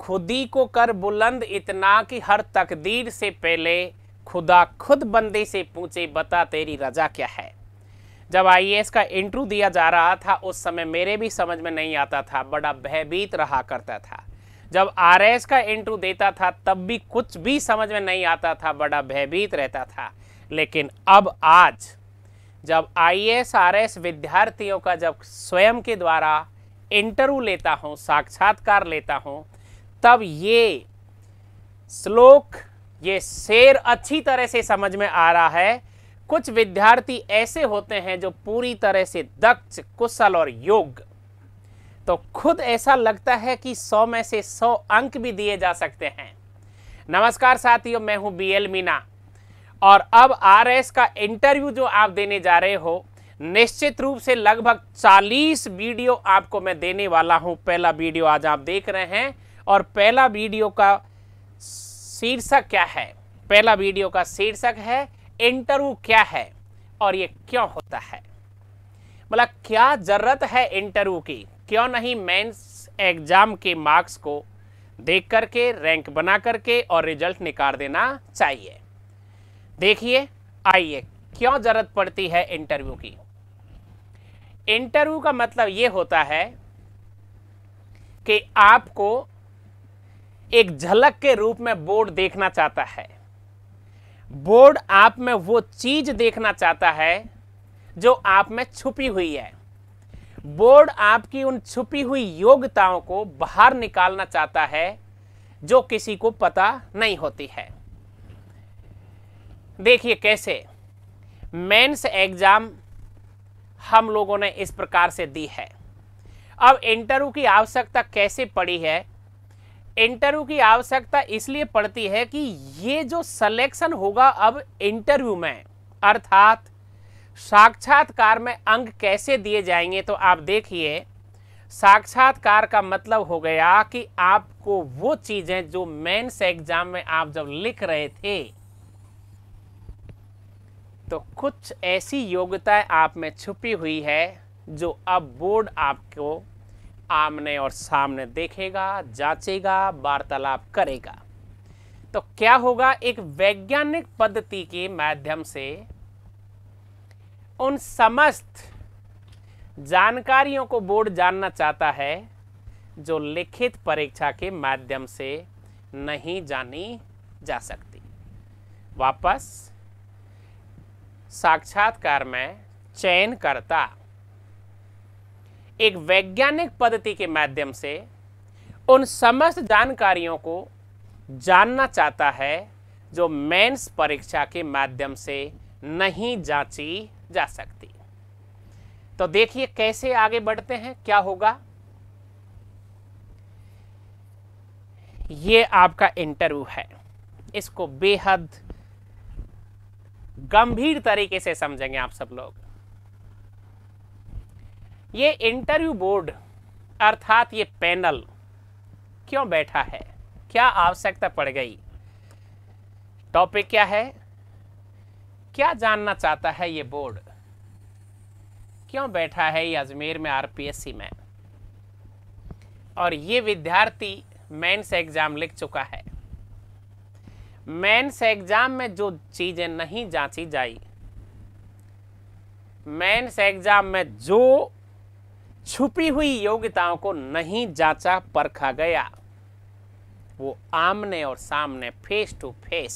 खुदी को कर बुलंद इतना कि हर तकदीर से पहले खुदा खुद बंदे से पूछे बता तेरी रजा क्या है जब आई का इंटरव्यू दिया जा रहा था उस समय मेरे भी समझ में नहीं आता था बड़ा भयभीत रहा करता था जब आर का इंटरव्यू देता था तब भी कुछ भी समझ में नहीं आता था बड़ा भयभीत रहता था लेकिन अब आज जब आई एस विद्यार्थियों का जब स्वयं के द्वारा इंटरव्यू लेता हूँ साक्षात्कार लेता हूँ तब ये श्लोक ये शेर अच्छी तरह से समझ में आ रहा है कुछ विद्यार्थी ऐसे होते हैं जो पूरी तरह से दक्ष कुशल और योग्य तो खुद ऐसा लगता है कि सौ में से सौ अंक भी दिए जा सकते हैं नमस्कार साथियों मैं हूं बीएल मीना और अब आरएस का इंटरव्यू जो आप देने जा रहे हो निश्चित रूप से लगभग 40 वीडियो आपको मैं देने वाला हूं पहला वीडियो आज आप देख रहे हैं और पहला वीडियो का शीर्षक क्या है पहला वीडियो का शीर्षक है इंटरव्यू क्या है और ये क्यों होता है मतलब क्या ज़रूरत है इंटरव्यू की क्यों नहीं मेंस एग्ज़ाम के मार्क्स को देख करके रैंक बना करके और रिजल्ट निकाल देना चाहिए देखिए आइए क्यों ज़रूरत पड़ती है इंटरव्यू की इंटरव्यू का मतलब ये होता है कि आपको एक झलक के रूप में बोर्ड देखना चाहता है बोर्ड आप में वो चीज देखना चाहता है जो आप में छुपी हुई है बोर्ड आपकी उन छुपी हुई योग्यताओं को बाहर निकालना चाहता है जो किसी को पता नहीं होती है देखिए कैसे मेंस एग्जाम हम लोगों ने इस प्रकार से दी है अब इंटरव्यू की आवश्यकता कैसे पड़ी है इंटरव्यू की आवश्यकता इसलिए पड़ती है कि ये जो सिलेक्शन होगा अब इंटरव्यू में अर्थात साक्षात्कार में अंक कैसे दिए जाएंगे तो आप देखिए साक्षात्कार का मतलब हो गया कि आपको वो चीज़ें जो मेंस एग्जाम में आप जब लिख रहे थे तो कुछ ऐसी योग्यताएं आप में छुपी हुई है जो अब बोर्ड आपको आमने और सामने देखेगा जांचेगा वार्तालाप करेगा तो क्या होगा एक वैज्ञानिक पद्धति के माध्यम से उन समस्त जानकारियों को बोर्ड जानना चाहता है जो लिखित परीक्षा के माध्यम से नहीं जानी जा सकती वापस साक्षात्कार में चयन करता एक वैज्ञानिक पद्धति के माध्यम से उन समस्त जानकारियों को जानना चाहता है जो मेंस परीक्षा के माध्यम से नहीं जांची जा सकती तो देखिए कैसे आगे बढ़ते हैं क्या होगा ये आपका इंटरव्यू है इसको बेहद गंभीर तरीके से समझेंगे आप सब लोग ये इंटरव्यू बोर्ड अर्थात ये पैनल क्यों बैठा है क्या आवश्यकता पड़ गई टॉपिक क्या है क्या जानना चाहता है ये बोर्ड क्यों बैठा है ये अजमेर में आरपीएससी में और ये विद्यार्थी मेंस एग्जाम लिख चुका है मेंस एग्जाम में जो चीज़ें नहीं जांची जाई मेंस एग्जाम में जो छुपी हुई योग्यताओं को नहीं जांचा परखा गया वो आमने और सामने फेस टू फेस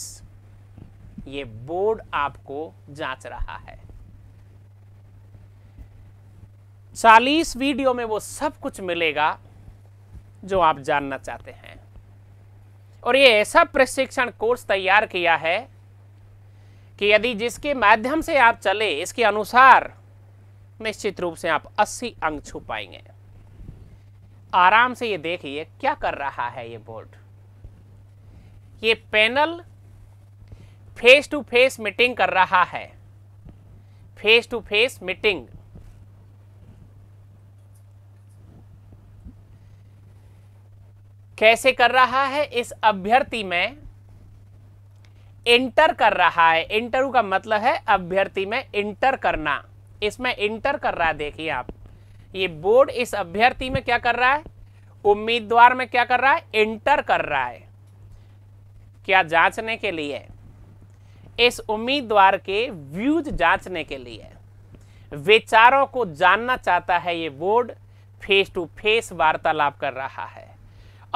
ये बोर्ड आपको जांच रहा है चालीस वीडियो में वो सब कुछ मिलेगा जो आप जानना चाहते हैं और ये ऐसा प्रशिक्षण कोर्स तैयार किया है कि यदि जिसके माध्यम से आप चले इसके अनुसार निश्चित रूप से आप 80 अंक छू पाएंगे आराम से ये देखिए क्या कर रहा है ये बोर्ड ये panel face to face meeting कर रहा है फेस टू फेस मीटिंग कैसे कर रहा है इस अभ्यर्थी में इंटर कर रहा है इंटरव्यू का मतलब है अभ्यर्थी में इंटर करना इसमें इंटर कर रहा है देखिए आप ये बोर्ड इस अभ्यर्थी में क्या कर रहा है उम्मीदवार में क्या कर रहा है इंटर कर रहा है क्या जांचने के लिए इस उम्मीदवार के व्यूज जांचने के लिए विचारों को जानना चाहता है ये बोर्ड फेस टू फेस वार्तालाप कर रहा है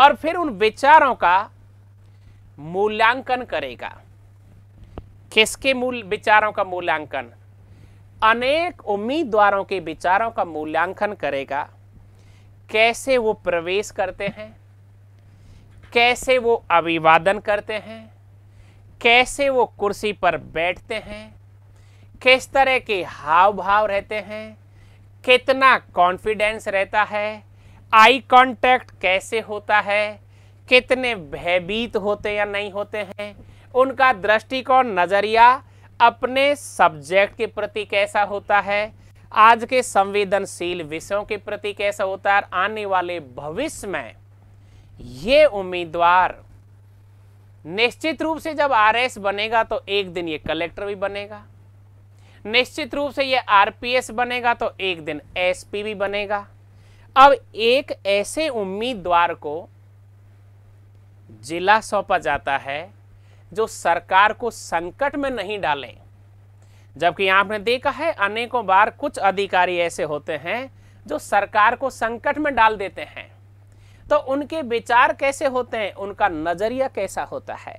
और फिर उन विचारों का मूल्यांकन करेगा किसके मूल विचारों का मूल्यांकन अनेक उम्मीदवारों के विचारों का मूल्यांकन करेगा कैसे वो प्रवेश करते हैं कैसे वो अभिवादन करते हैं कैसे वो कुर्सी पर बैठते हैं किस तरह के हाव भाव रहते हैं कितना कॉन्फिडेंस रहता है आई कांटेक्ट कैसे होता है कितने भयभीत होते या नहीं होते हैं उनका दृष्टिकोण नज़रिया अपने सब्जेक्ट के प्रति कैसा होता है आज के संवेदनशील विषयों के प्रति कैसा होता है आने वाले भविष्य में ये उम्मीदवार निश्चित रूप से जब आरएस बनेगा तो एक दिन ये कलेक्टर भी बनेगा निश्चित रूप से ये आरपीएस बनेगा तो एक दिन एसपी भी बनेगा अब एक ऐसे उम्मीदवार को जिला सौंपा जाता है जो सरकार को संकट में नहीं डाले जबकि आपने देखा है अनेकों बार कुछ अधिकारी ऐसे होते हैं जो सरकार को संकट में डाल देते हैं तो उनके विचार कैसे होते हैं उनका नज़रिया कैसा होता है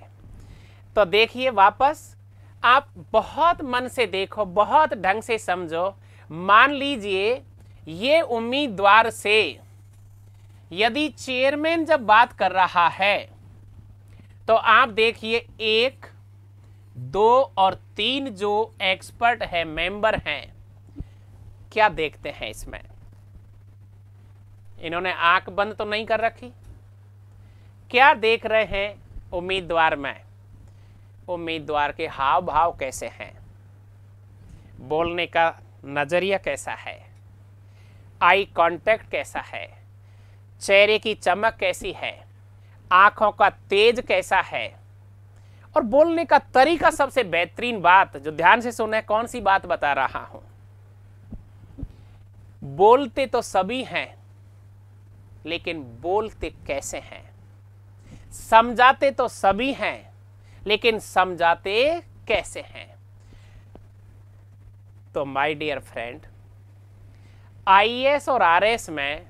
तो देखिए वापस आप बहुत मन से देखो बहुत ढंग से समझो मान लीजिए ये उम्मीदवार से यदि चेयरमैन जब बात कर रहा है तो आप देखिए एक दो और तीन जो एक्सपर्ट है मेंबर हैं क्या देखते हैं इसमें इन्होंने आंख बंद तो नहीं कर रखी क्या देख रहे हैं उम्मीदवार में उम्मीदवार के हाव भाव कैसे हैं बोलने का नज़रिया कैसा है आई कांटेक्ट कैसा है चेहरे की चमक कैसी है आंखों का तेज कैसा है और बोलने का तरीका सबसे बेहतरीन बात जो ध्यान से सुने कौन सी बात बता रहा हूं बोलते तो सभी हैं लेकिन बोलते कैसे हैं समझाते तो सभी हैं लेकिन समझाते कैसे हैं तो माय डियर फ्रेंड आईएएस और आरएएस में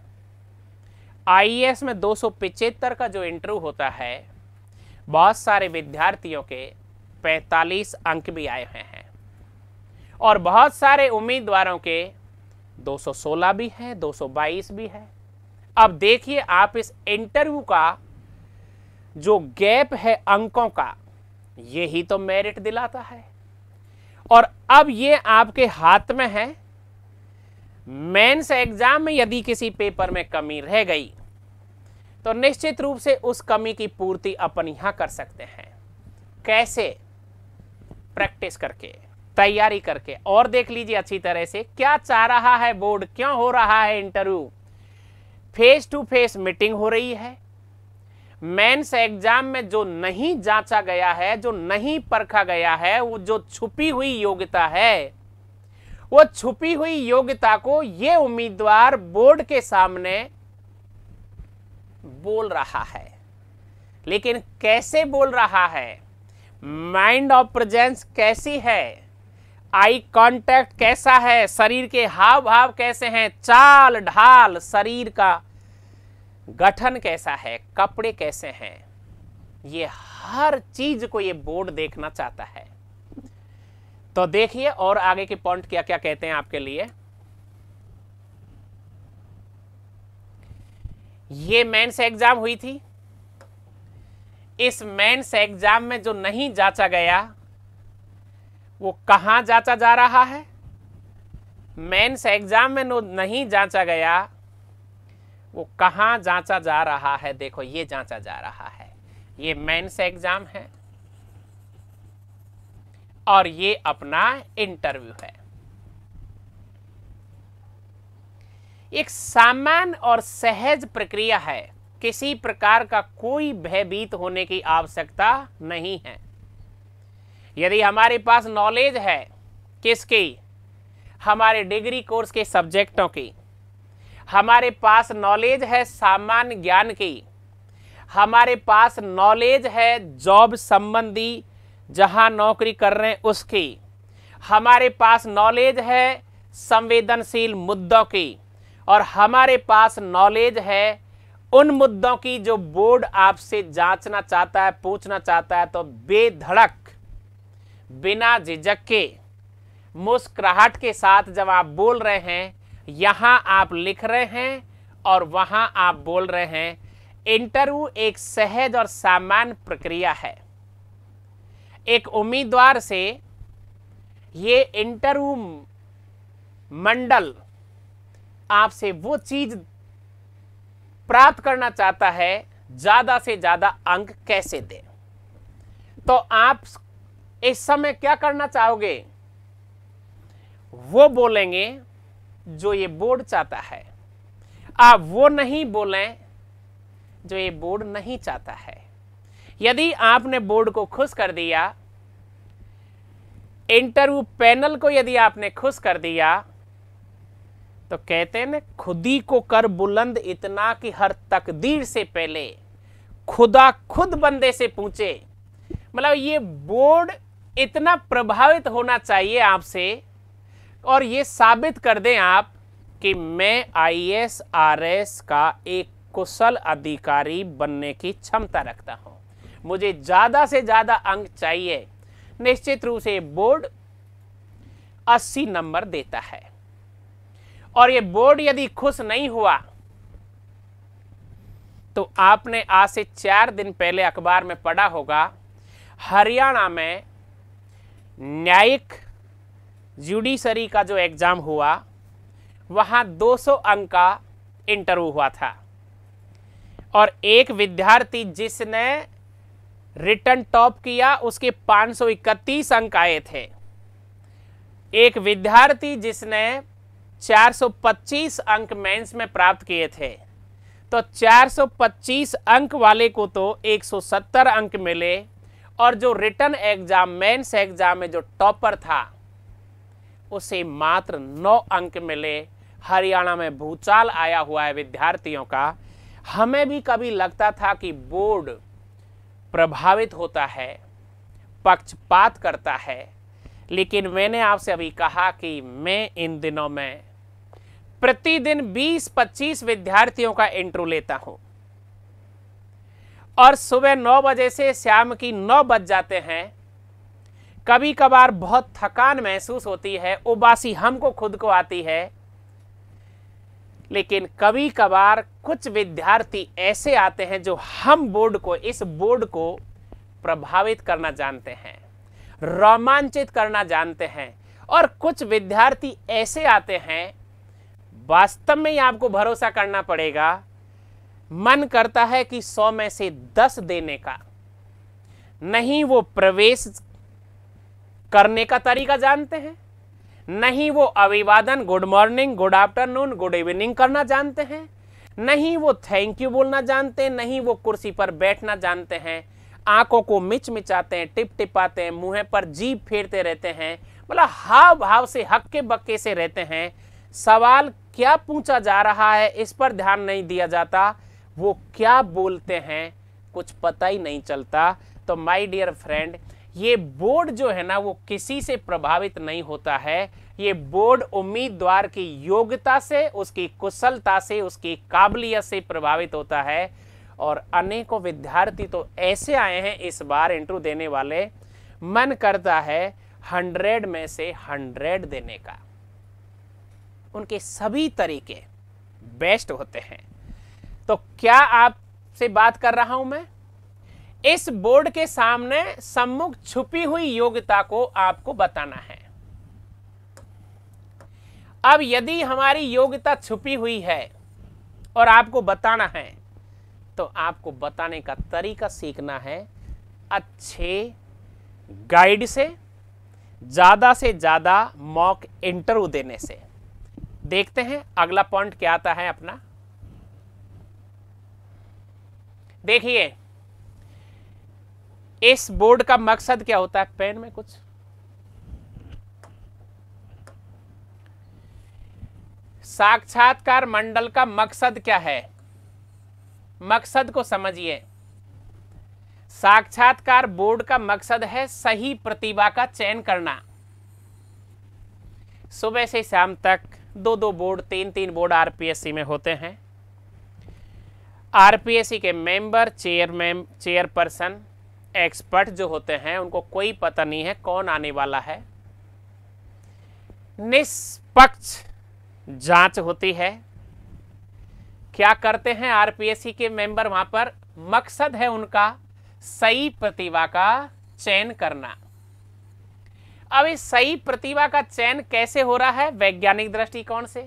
आई में दो का जो इंटरव्यू होता है बहुत सारे विद्यार्थियों के 45 अंक भी आए हुए हैं और बहुत सारे उम्मीदवारों के 216 भी हैं 222 भी हैं अब देखिए आप इस इंटरव्यू का जो गैप है अंकों का यही तो मेरिट दिलाता है और अब ये आपके हाथ में है मेंस एग्जाम में यदि किसी पेपर में कमी रह गई तो निश्चित रूप से उस कमी की पूर्ति अपन यहां कर सकते हैं कैसे प्रैक्टिस करके तैयारी करके और देख लीजिए अच्छी तरह से क्या चाह रहा है बोर्ड क्यों हो रहा है interview face to face meeting हो रही है मेंस एग्जाम में जो नहीं जांचा गया है जो नहीं परखा गया है वो जो छुपी हुई योग्यता है वो छुपी हुई योग्यता को ये उम्मीदवार बोर्ड के सामने बोल रहा है लेकिन कैसे बोल रहा है माइंड ऑफ प्रेजेंस कैसी है आई कांटेक्ट कैसा है शरीर के हाव भाव कैसे हैं चाल ढाल शरीर का गठन कैसा है कपड़े कैसे हैं ये हर चीज को ये बोर्ड देखना चाहता है तो देखिए और आगे के पॉइंट क्या क्या कहते हैं आपके लिए ये मेंस एग्जाम हुई थी इस मेंस एग्जाम में जो नहीं जांचा गया वो कहां जांचा जा रहा है मेंस एग्जाम में नो नहीं जांचा गया वो कहां जांचा जा रहा है देखो ये जांचा जा रहा है ये मेंस एग्जाम है और ये अपना इंटरव्यू है एक सामान्य और सहज प्रक्रिया है किसी प्रकार का कोई भयभीत होने की आवश्यकता नहीं है यदि हमारे पास नॉलेज है किसकी हमारे डिग्री कोर्स के सब्जेक्टों की हमारे पास नॉलेज है सामान्य ज्ञान की हमारे पास नॉलेज है जॉब संबंधी जहां नौकरी कर रहे हैं उसकी हमारे पास नॉलेज है संवेदनशील मुद्दों की और हमारे पास नॉलेज है उन मुद्दों की जो बोर्ड आपसे जांचना चाहता है पूछना चाहता है तो बेधड़क बिना झिझक के मुस्कुराहट के साथ जब आप बोल रहे हैं यहां आप लिख रहे हैं और वहां आप बोल रहे हैं इंटरव्यू एक सहज और सामान्य प्रक्रिया है एक उम्मीदवार से ये इंटरव्यू मंडल आपसे वो चीज प्राप्त करना चाहता है ज्यादा से ज्यादा अंक कैसे दे तो आप इस समय क्या करना चाहोगे वो बोलेंगे जो ये बोर्ड चाहता है आप वो नहीं बोलें जो ये बोर्ड नहीं चाहता है यदि आपने बोर्ड को खुश कर दिया इंटरव्यू पैनल को यदि आपने खुश कर दिया तो कहते हैं ना खुदी को कर बुलंद इतना कि हर तकदीर से पहले खुदा खुद बंदे से पूछे मतलब ये बोर्ड इतना प्रभावित होना चाहिए आपसे और ये साबित कर दें आप कि मैं एस का एक कुशल अधिकारी बनने की क्षमता रखता हूं मुझे ज़्यादा से ज़्यादा अंक चाहिए निश्चित रूप से बोर्ड 80 नंबर देता है और ये बोर्ड यदि खुश नहीं हुआ तो आपने आज से चार दिन पहले अखबार में पढ़ा होगा हरियाणा में न्यायिक जुडिशरी का जो एग्ज़ाम हुआ वहां 200 अंक का इंटरव्यू हुआ था और एक विद्यार्थी जिसने रिटर्न टॉप किया उसके 531 अंक आए थे एक विद्यार्थी जिसने 425 अंक मेंस में प्राप्त किए थे तो 425 अंक वाले को तो 170 अंक मिले और जो रिटर्न एग्जाम मेंस एग्जाम में जो टॉपर था उसे मात्र 9 अंक मिले हरियाणा में भूचाल आया हुआ है विद्यार्थियों का हमें भी कभी लगता था कि बोर्ड प्रभावित होता है पक्षपात करता है लेकिन मैंने आपसे अभी कहा कि मैं इन दिनों में प्रतिदिन 20-25 विद्यार्थियों का इंटरव्यू लेता हूं और सुबह 9 बजे से शाम की 9 बज जाते हैं कभी कभार बहुत थकान महसूस होती है उबासी हमको खुद को आती है लेकिन कभी कभार कुछ विद्यार्थी ऐसे आते हैं जो हम बोर्ड को इस बोर्ड को प्रभावित करना जानते हैं रोमांचित करना जानते हैं और कुछ विद्यार्थी ऐसे आते हैं वास्तव में ही आपको भरोसा करना पड़ेगा मन करता है कि सौ में से दस देने का नहीं वो प्रवेश करने का तरीका जानते हैं नहीं वो अभिवादन good morning good afternoon good evening करना जानते हैं नहीं वो थैंक यू बोलना जानते नहीं वो कुर्सी पर बैठना जानते हैं आंखों को मिच मिचाते हैं टिप टिपाते हैं मुंह पर जीप फेरते रहते हैं मतलब हाव भाव से हक्के बक्के से रहते हैं सवाल क्या पूछा जा रहा है इस पर ध्यान नहीं दिया जाता वो क्या बोलते हैं कुछ पता ही नहीं चलता तो माय डियर फ्रेंड ये बोर्ड जो है ना वो किसी से प्रभावित नहीं होता है ये बोर्ड उम्मीदवार की योग्यता से उसकी कुशलता से उसकी काबिलियत से प्रभावित होता है और अनेकों विद्यार्थी तो ऐसे आए हैं इस बार इंटरव्यू देने वाले मन करता है हंड्रेड में से हंड्रेड देने का उनके सभी तरीके बेस्ट होते हैं तो क्या आपसे बात कर रहा हूं मैं इस बोर्ड के सामने सम्मुख छुपी हुई योग्यता को आपको बताना है अब यदि हमारी योग्यता छुपी हुई है और आपको बताना है तो आपको बताने का तरीका सीखना है अच्छे गाइड से ज़्यादा से ज़्यादा मॉक इंटरव्यू देने से देखते हैं अगला पॉइंट क्या आता है अपना देखिए इस बोर्ड का मकसद क्या होता है पेन में कुछ साक्षात्कार मंडल का मकसद क्या है मकसद को समझिए साक्षात्कार बोर्ड का मकसद है सही प्रतिभा का चयन करना सुबह से शाम तक दो दो बोर्ड तीन तीन बोर्ड आरपीएससी में होते हैं आरपीएससी के मेंबर चेयरमैन चेयरपर्सन एक्सपर्ट जो होते हैं उनको कोई पता नहीं है कौन आने वाला है निष्पक्ष जांच होती है क्या करते हैं आरपीएससी के मेंबर वहां पर मकसद है उनका सही प्रतिभा का चयन करना अब इस सही प्रतिभा का चयन कैसे हो रहा है वैज्ञानिक दृष्टिकोण से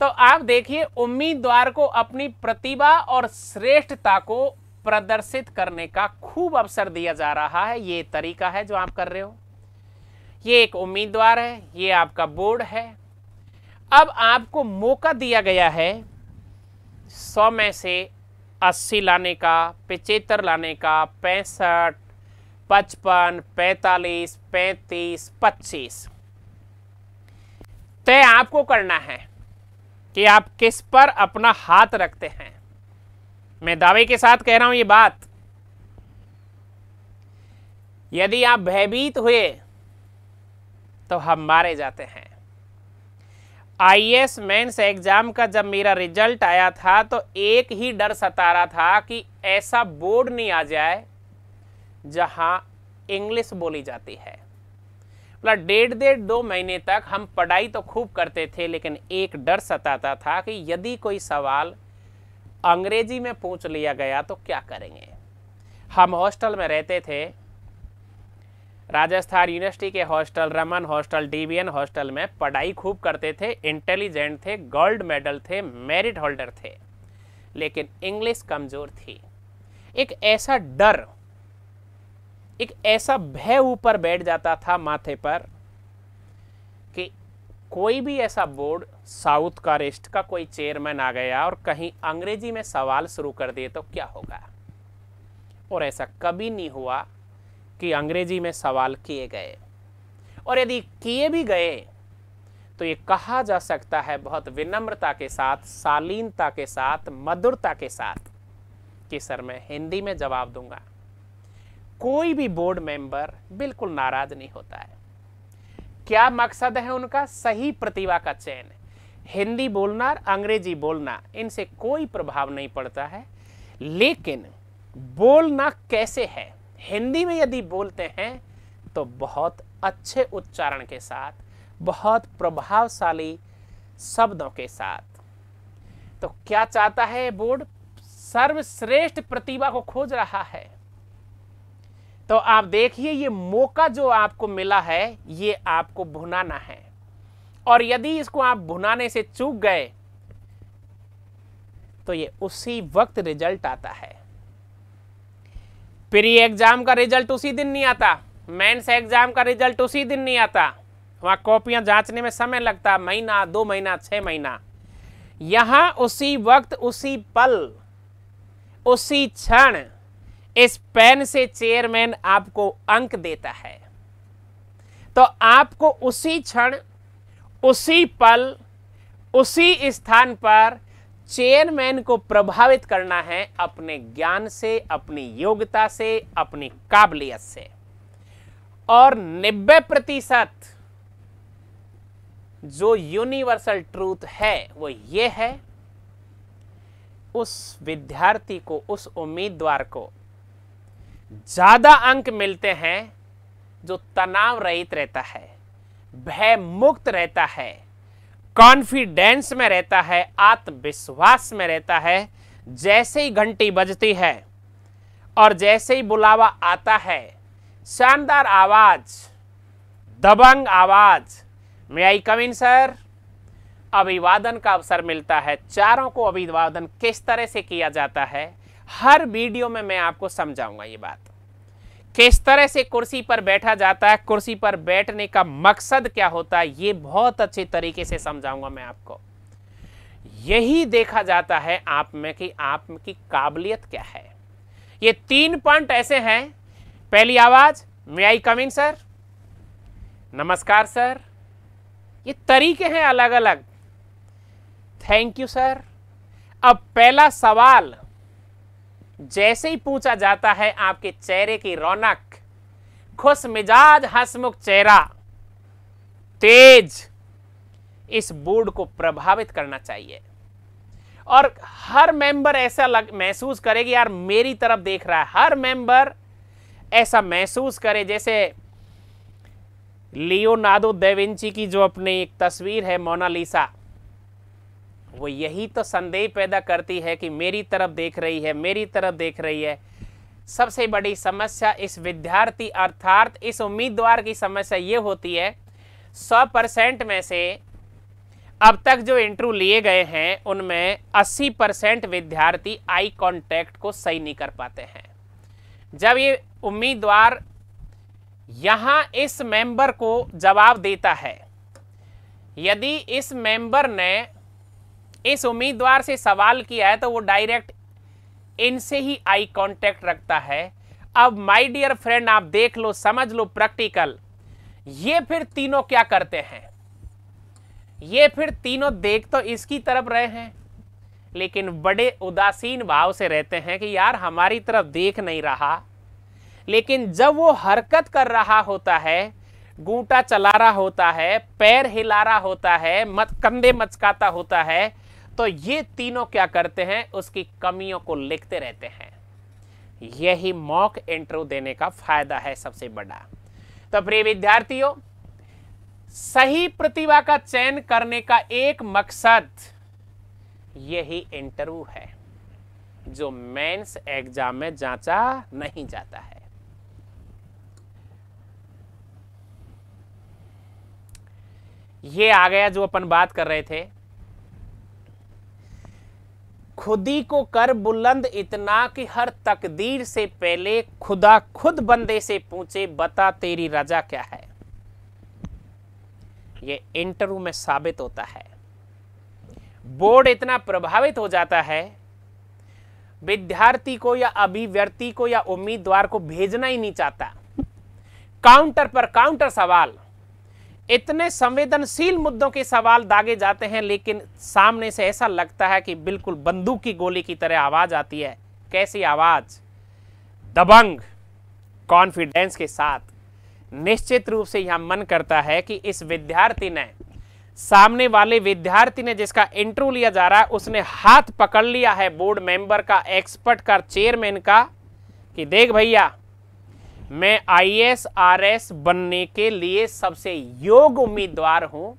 तो आप देखिए उम्मीदवार को अपनी प्रतिभा और श्रेष्ठता को प्रदर्शित करने का खूब अवसर दिया जा रहा है ये तरीका है जो आप कर रहे हो ये एक उम्मीदवार है ये आपका बोर्ड है अब आपको मौका दिया गया है सौ में से अस्सी लाने का पिचहत्तर लाने का पैंसठ पचपन पैंतालीस पैंतीस पच्चीस तय आपको करना है कि आप किस पर अपना हाथ रखते हैं मैं दावे के साथ कह रहा हूं ये बात यदि आप भयभीत हुए तो हम मारे जाते हैं आई एस मेन्स एग्जाम का जब मेरा रिजल्ट आया था तो एक ही डर सता रहा था कि ऐसा बोर्ड नहीं आ जाए जहां इंग्लिश बोली जाती है मतलब डेढ़ डेढ़ दो महीने तक हम पढ़ाई तो खूब करते थे लेकिन एक डर सताता था कि यदि कोई सवाल अंग्रेजी में पूछ लिया गया तो क्या करेंगे हम हॉस्टल में रहते थे राजस्थान यूनिवर्सिटी के hostel Raman hostel DBN hostel में पढ़ाई खूब करते थे इंटेलिजेंट थे गोल्ड मेडल थे मेरिट होल्डर थे लेकिन इंग्लिश कमज़ोर थी एक ऐसा डर एक ऐसा भय ऊपर बैठ जाता था माथे पर कि कोई भी ऐसा बोर्ड साउथ का रेस्ट का कोई चेयरमैन आ गया और कहीं अंग्रेजी में सवाल शुरू कर दिए तो क्या होगा और ऐसा कभी नहीं हुआ कि अंग्रेजी में सवाल किए गए और यदि किए भी गए तो ये कहा जा सकता है बहुत विनम्रता के साथ शालीनता के साथ मधुरता के साथ कि सर मैं हिंदी में जवाब दूंगा कोई भी बोर्ड मेंबर बिल्कुल नाराज नहीं होता है क्या मकसद है उनका सही प्रतिभा का चयन हिंदी बोलना और अंग्रेजी बोलना इनसे कोई प्रभाव नहीं पड़ता है लेकिन बोलना कैसे है हिंदी में यदि बोलते हैं तो बहुत अच्छे उच्चारण के साथ बहुत प्रभावशाली शब्दों के साथ तो क्या चाहता है बोर्ड सर्वश्रेष्ठ प्रतिभा को खोज रहा है तो आप देखिए ये मौका जो आपको मिला है ये आपको भुनाना है और यदि इसको आप भुनाने से चूक गए तो ये उसी वक्त रिजल्ट आता है प्री एग्जाम का रिजल्ट उसी दिन नहीं आता मेंस एग्जाम का रिजल्ट उसी दिन नहीं आता वहां कॉपियां जांचने में समय लगता महीना दो महीना छह महीना यहां उसी वक्त उसी पल उसी क्षण इस पेन से चेयरमैन आपको अंक देता है तो आपको उसी क्षण उसी पल उसी स्थान पर चेयरमैन को प्रभावित करना है अपने ज्ञान से अपनी योग्यता से अपनी काबिलियत से और नब्बे प्रतिशत जो यूनिवर्सल ट्रूथ है वो ये है उस विद्यार्थी को उस उम्मीदवार को ज़्यादा अंक मिलते हैं जो तनाव रहित रहता है भय मुक्त रहता है कॉन्फिडेंस में रहता है आत्मविश्वास में रहता है जैसे ही घंटी बजती है और जैसे ही बुलावा आता है शानदार आवाज दबंग आवाज मे आई कम सर अभिवादन का अवसर मिलता है चारों को अभिवादन किस तरह से किया जाता है हर वीडियो में मैं आपको समझाऊंगा ये बात किस तरह से कुर्सी पर बैठा जाता है कुर्सी पर बैठने का मकसद क्या होता है ये बहुत अच्छे तरीके से समझाऊंगा मैं आपको यही देखा जाता है आप में कि आप में की काबिलियत क्या है ये तीन पॉइंट ऐसे हैं पहली आवाज मे आई कमिंग सर नमस्कार सर ये तरीके हैं अलग अलग थैंक यू सर अब पहला सवाल जैसे ही पूछा जाता है आपके चेहरे की रौनक खुश मिजाज हसमुख चेहरा तेज इस बोर्ड को प्रभावित करना चाहिए और हर मेंबर ऐसा लग महसूस करेगी यार मेरी तरफ देख रहा है हर मेंबर ऐसा महसूस करे जैसे लियोनार्डो विंची की जो अपनी एक तस्वीर है मोनालिसा वो यही तो संदेह पैदा करती है कि मेरी तरफ देख रही है मेरी तरफ देख रही है सबसे बड़ी समस्या इस विद्यार्थी अर्थात इस उम्मीदवार की समस्या ये होती है सौ परसेंट में से अब तक जो इंटरव्यू लिए गए हैं उनमें 80 परसेंट विद्यार्थी आई कांटेक्ट को सही नहीं कर पाते हैं जब ये उम्मीदवार यहाँ इस मेंबर को जवाब देता है यदि इस मेंबर ने इस उम्मीदवार से सवाल किया है तो वो डायरेक्ट इनसे ही आई कांटेक्ट रखता है अब माय डियर फ्रेंड आप देख लो समझ लो प्रैक्टिकल ये फिर तीनों क्या करते हैं ये फिर तीनों देख तो इसकी तरफ रहे हैं लेकिन बड़े उदासीन भाव से रहते हैं कि यार हमारी तरफ देख नहीं रहा लेकिन जब वो हरकत कर रहा होता है गूटा चला रहा होता है पैर हिला रहा होता है मत कंधे मचकाता होता है तो ये तीनों क्या करते हैं उसकी कमियों को लिखते रहते हैं यही मॉक इंटरव्यू देने का फायदा है सबसे बड़ा तो प्रिय विद्यार्थियों सही प्रतिभा का चयन करने का एक मकसद यही इंटरव्यू है जो मेंस एग्जाम में जांचा नहीं जाता है ये आ गया जो अपन बात कर रहे थे खुदी को कर बुलंद इतना कि हर तकदीर से पहले खुदा खुद बंदे से पूछे बता तेरी रजा क्या है ये इंटरव्यू में साबित होता है बोर्ड इतना प्रभावित हो जाता है विद्यार्थी को या अभिव्यक्ति को या उम्मीदवार को भेजना ही नहीं चाहता काउंटर पर काउंटर सवाल इतने संवेदनशील मुद्दों के सवाल दागे जाते हैं लेकिन सामने से ऐसा लगता है कि बिल्कुल बंदूक की गोली की तरह आवाज़ आती है कैसी आवाज़ दबंग कॉन्फिडेंस के साथ निश्चित रूप से यह मन करता है कि इस विद्यार्थी ने सामने वाले विद्यार्थी ने जिसका इंटरव्यू लिया जा रहा है उसने हाथ पकड़ लिया है बोर्ड मेंबर का एक्सपर्ट का चेयरमैन का कि देख भैया मैं एस बनने के लिए सबसे योग उम्मीदवार हूं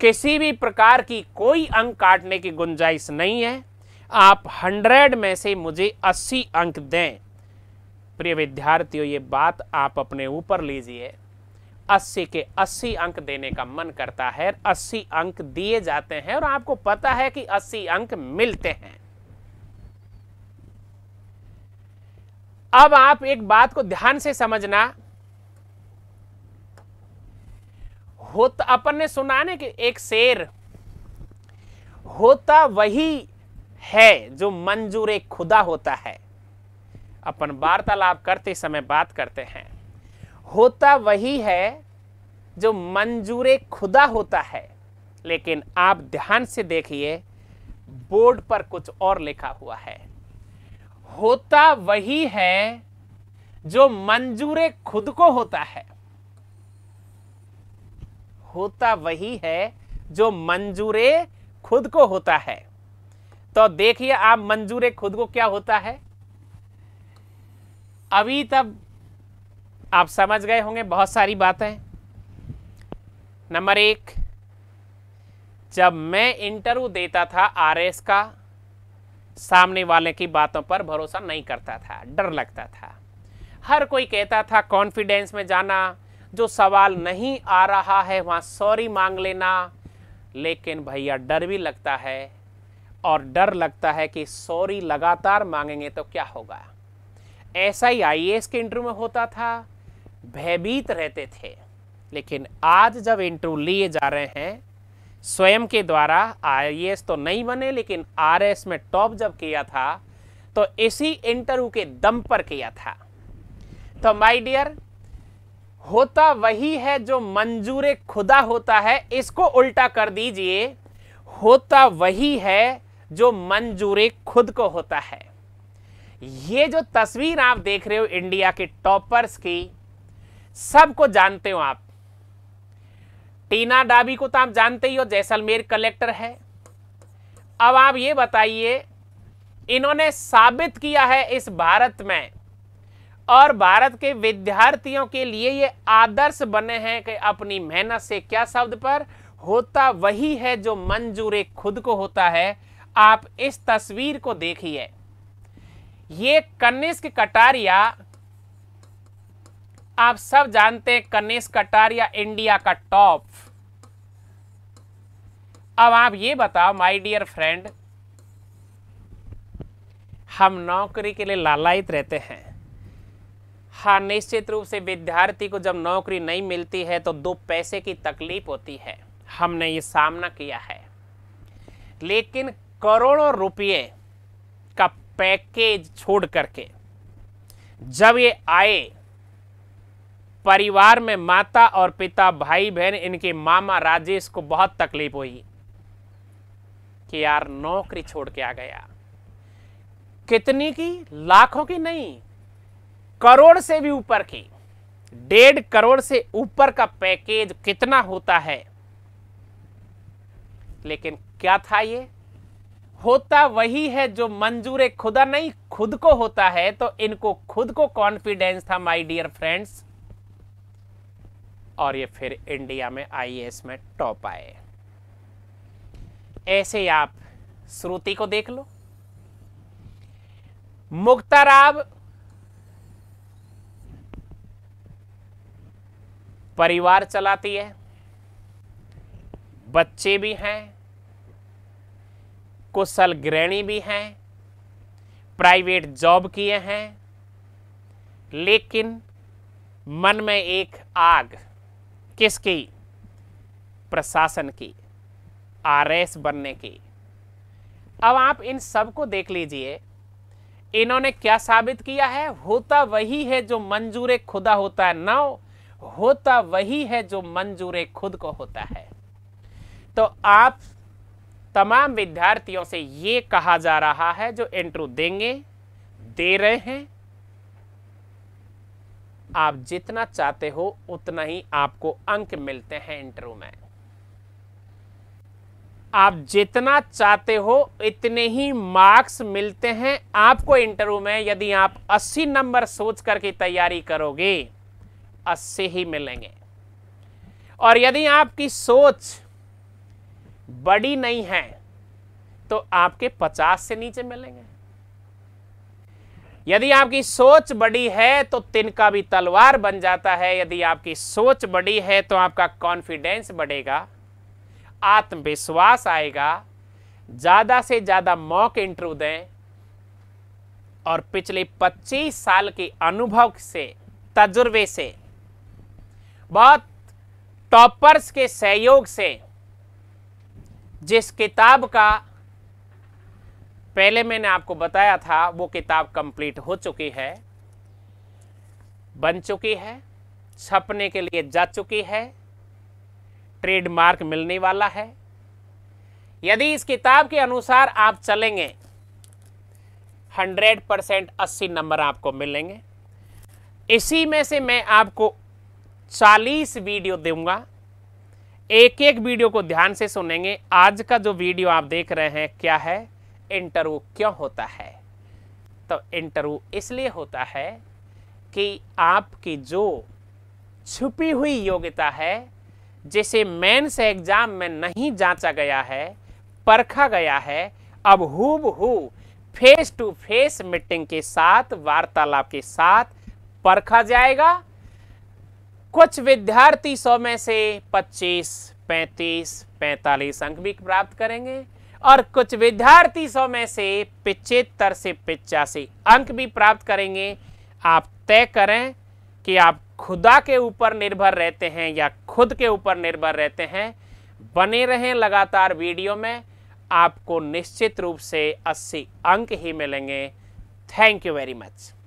किसी भी प्रकार की कोई अंक काटने की गुंजाइश नहीं है आप हंड्रेड में से मुझे अस्सी अंक दें प्रिय विद्यार्थियों ये बात आप अपने ऊपर लीजिए अस्सी के अस्सी अंक देने का मन करता है अस्सी अंक दिए जाते हैं और आपको पता है कि अस्सी अंक मिलते हैं अब आप एक बात को ध्यान से समझना होता अपन ने सुना ना कि एक शेर होता वही है जो मंजूर खुदा होता है अपन वार्तालाप करते समय बात करते हैं होता वही है जो मंजूर खुदा होता है लेकिन आप ध्यान से देखिए बोर्ड पर कुछ और लिखा हुआ है होता वही है जो मंजूर खुद को होता है होता वही है जो मंजूरे खुद को होता है तो देखिए आप मंजूरे खुद को क्या होता है अभी तब आप समझ गए होंगे बहुत सारी बातें नंबर एक जब मैं इंटरव्यू देता था आरएस का सामने वाले की बातों पर भरोसा नहीं करता था डर लगता था हर कोई कहता था कॉन्फिडेंस में जाना जो सवाल नहीं आ रहा है वहाँ सॉरी मांग लेना लेकिन भैया डर भी लगता है और डर लगता है कि सॉरी लगातार मांगेंगे तो क्या होगा ऐसा ही आई के इंटरव्यू में होता था भयभीत रहते थे लेकिन आज जब इंटरव्यू लिए जा रहे हैं स्वयं के द्वारा आई तो नहीं बने लेकिन आर में टॉप जब किया था तो इसी इंटरव्यू के दम पर किया था तो माय डियर होता वही है जो मंजूर खुदा होता है इसको उल्टा कर दीजिए होता वही है जो मंजूर खुद को होता है ये जो तस्वीर आप देख रहे हो इंडिया के टॉपर्स की सबको जानते हो आप टीना डाबी को तो आप जानते ही हो जैसलमेर कलेक्टर है अब आप ये बताइए इन्होंने साबित किया है इस भारत में और भारत के विद्यार्थियों के लिए ये आदर्श बने हैं कि अपनी मेहनत से क्या शब्द पर होता वही है जो मंजूर खुद को होता है आप इस तस्वीर को देखिए ये कनिष्क कटारिया आप सब जानते हैं कनेश कटारिया इंडिया का टॉप अब आप ये बताओ माय डियर फ्रेंड हम नौकरी के लिए लालायित रहते हैं हाँ निश्चित रूप से विद्यार्थी को जब नौकरी नहीं मिलती है तो दो पैसे की तकलीफ होती है हमने ये सामना किया है लेकिन करोड़ों रुपये का पैकेज छोड़ करके जब ये आए परिवार में माता और पिता भाई बहन इनके मामा राजेश को बहुत तकलीफ हुई कि यार नौकरी छोड़ के आ गया कितनी की लाखों की नहीं करोड़ से भी ऊपर की डेढ़ करोड़ से ऊपर का पैकेज कितना होता है लेकिन क्या था ये होता वही है जो मंजूर खुदा नहीं खुद को होता है तो इनको खुद को कॉन्फिडेंस था माय डियर फ्रेंड्स और ये फिर इंडिया में आई में टॉप आए ऐसे ही आप श्रुति को देख लो मुक्ताराब परिवार चलाती है बच्चे भी हैं कुशल गृहणी भी हैं प्राइवेट जॉब किए हैं लेकिन मन में एक आग किसकी प्रशासन की आरएस बनने की अब आप इन सब को देख लीजिए इन्होंने क्या साबित किया है होता वही है जो मंजूरे खुदा होता है नौ होता वही है जो मंजूर खुद को होता है तो आप तमाम विद्यार्थियों से ये कहा जा रहा है जो इंटरव्यू देंगे दे रहे हैं आप जितना चाहते हो उतना ही आपको अंक मिलते हैं इंटरव्यू में आप जितना चाहते हो इतने ही मार्क्स मिलते हैं आपको इंटरव्यू में यदि आप 80 नंबर सोच करके तैयारी करोगे 80 ही मिलेंगे और यदि आपकी सोच बड़ी नहीं है तो आपके 50 से नीचे मिलेंगे यदि आपकी सोच बड़ी है तो तिनका भी तलवार बन जाता है यदि आपकी सोच बड़ी है तो आपका कॉन्फिडेंस बढ़ेगा आत्मविश्वास आएगा ज़्यादा से ज़्यादा मॉक इंटरव्यू दें और पिछले 25 साल के अनुभव से तजुर्बे से बहुत टॉपर्स के सहयोग से जिस किताब का पहले मैंने आपको बताया था वो किताब कंप्लीट हो चुकी है बन चुकी है छपने के लिए जा चुकी है ट्रेडमार्क मिलने वाला है यदि इस किताब के अनुसार आप चलेंगे 100 परसेंट अस्सी नंबर आपको मिलेंगे इसी में से मैं आपको 40 वीडियो दूंगा एक एक वीडियो को ध्यान से सुनेंगे आज का जो वीडियो आप देख रहे हैं क्या है इंटरव्यू क्यों होता है तो इंटरव्यू इसलिए होता है कि आपकी जो छुपी हुई योग्यता है जिसे मेंस एग्जाम में नहीं जांचा गया है परखा गया है अब हूब हु फेस टू फेस मीटिंग के साथ वार्तालाप के साथ परखा जाएगा कुछ विद्यार्थी सौ में से 25, 35, 45 अंक भी प्राप्त करेंगे और कुछ विद्यार्थी सौ में से पिचहत्तर से पिचासी अंक भी प्राप्त करेंगे आप तय करें कि आप खुदा के ऊपर निर्भर रहते हैं या खुद के ऊपर निर्भर रहते हैं बने रहें लगातार वीडियो में आपको निश्चित रूप से 80 अंक ही मिलेंगे थैंक यू वेरी मच